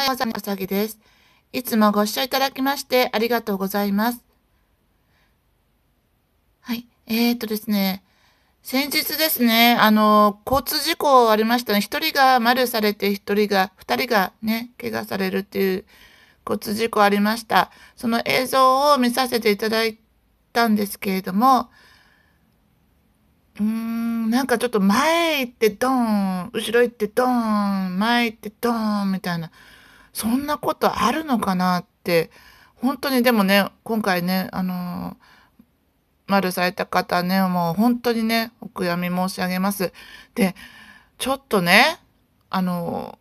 はようございさぎです。いつもご視聴いただきましてありがとうございます。はい。えー、っとですね。先日ですね、あの、交通事故ありましたね。一人が丸されて、一人が、二人がね、怪我されるっていう交通事故ありました。その映像を見させていただいたんですけれども、うーん、なんかちょっと前行ってドーン、後ろ行ってドーン、前行ってドーンみたいな、そんなことあるのかなって、本当にでもね、今回ね、あのー、丸された方ね、もう本当にね、お悔やみ申し上げます。で、ちょっとね、あの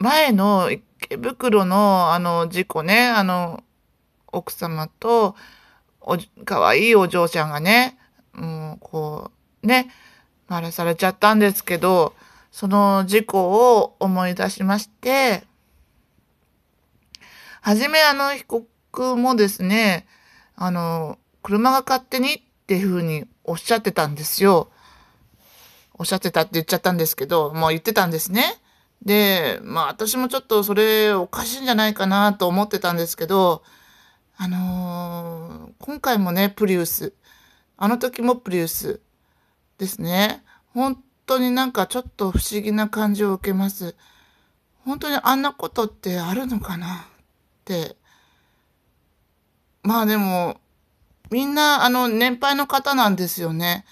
ー、前の池袋のあの事故ね、あの、奥様と、お、かわいいお嬢ちゃんがね、もうこう、ね、丸されちゃったんですけど、その事故を思い出しまして、はじめあの被告もですね、あの、車が勝手にっていうふうにおっしゃってたんですよ。おっしゃってたって言っちゃったんですけど、もう言ってたんですね。で、まあ私もちょっとそれおかしいんじゃないかなと思ってたんですけど、あのー、今回もね、プリウス。あの時もプリウスですね。本当になんかちょっと不思議な感じを受けます。本当にあんなことってあるのかなって。まあでも、みんなあの年配の方なんですよね。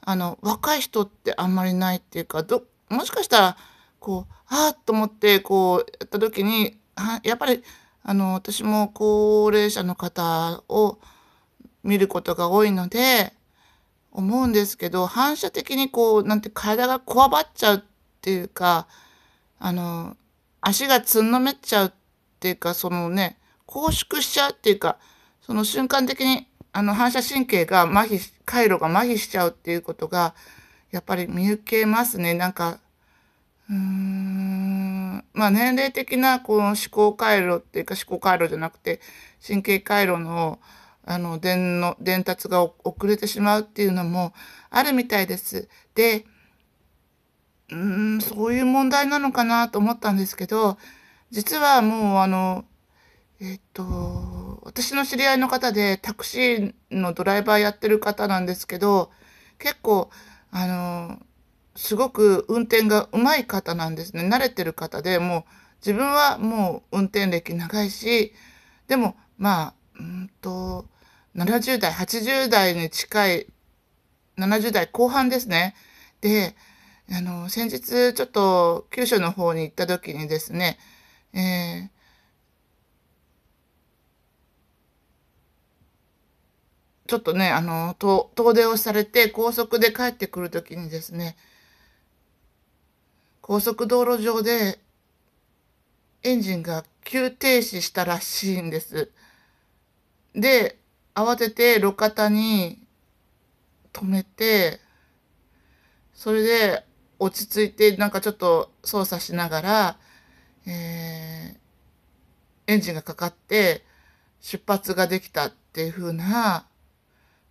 あの、若い人ってあんまりないっていうか、ど、もしかしたら、こう、ああと思って、こう、やった時に、やっぱり、あの、私も高齢者の方を見ることが多いので、思うんですけど、反射的にこう、なんて体がこわばっちゃうっていうか、あの、足がつんのめっちゃうっていうか、そのね、拘縮しちゃうっていうか、その瞬間的に、あの、反射神経が麻痺、回路が麻痺しちゃうっていうことが、やっぱり見受けますね。なんか、うーん、まあ年齢的なこの思考回路っていうか思考回路じゃなくて神経回路のあの、伝の、伝達が遅れてしまうっていうのもあるみたいです。で、うーん、そういう問題なのかなと思ったんですけど、実はもうあの、えっと、私の知り合いの方でタクシーのドライバーやってる方なんですけど、結構、あの、すごく運転が上手い方なんですね。慣れてる方で、もう自分はもう運転歴長いし、でも、まあ、うんと、70代、80代に近い、70代後半ですね。で、あの、先日ちょっと九州の方に行った時にですね、えー、ちょっとね、あの、遠出をされて高速で帰ってくる時にですね、高速道路上でエンジンが急停止したらしいんです。で、慌てて路肩に止めて、それで落ち着いて、なんかちょっと操作しながら、えー、エンジンがかかって出発ができたっていう風な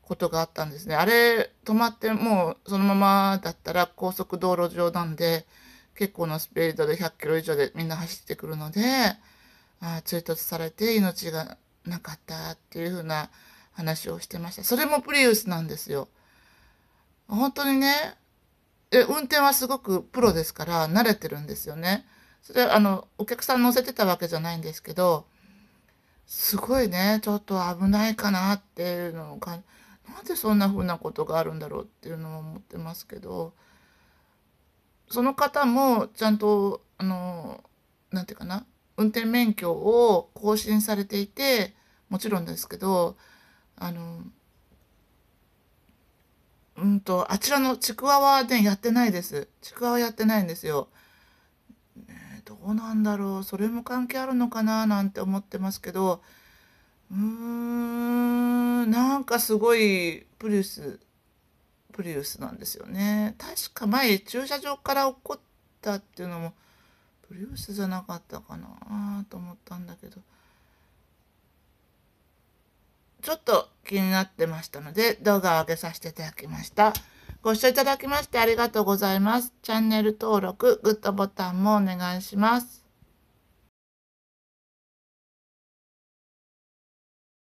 ことがあったんですね。あれ、止まってもうそのままだったら高速道路上なんで、結構のスピードで100キロ以上でみんな走ってくるので、あ追突されて命がなかったっていうふうな話をしてました。それもプリウスなんですよ。本当にね、え運転はすごくプロですから慣れてるんですよね。それあのお客さん乗せてたわけじゃないんですけどすごいねちょっと危ないかなっていうのをかなんでそんな風なことがあるんだろうっていうのを思ってますけどその方もちゃんとあの何て言うかな運転免許を更新されていてもちろんですけど、あの、うんと、あちらのちくわはね、やってないです。ちくわはやってないんですよ。ね、どうなんだろう。それも関係あるのかななんて思ってますけど、うーん、なんかすごいプリウス、プリウスなんですよね。確か前駐車場から起こったっていうのも、プリウスじゃなかったかなと思ったんだけど。ちょっと気になってましたので、動画を上げさせていただきました。ご視聴いただきましてありがとうございます。チャンネル登録、グッドボタンもお願いします。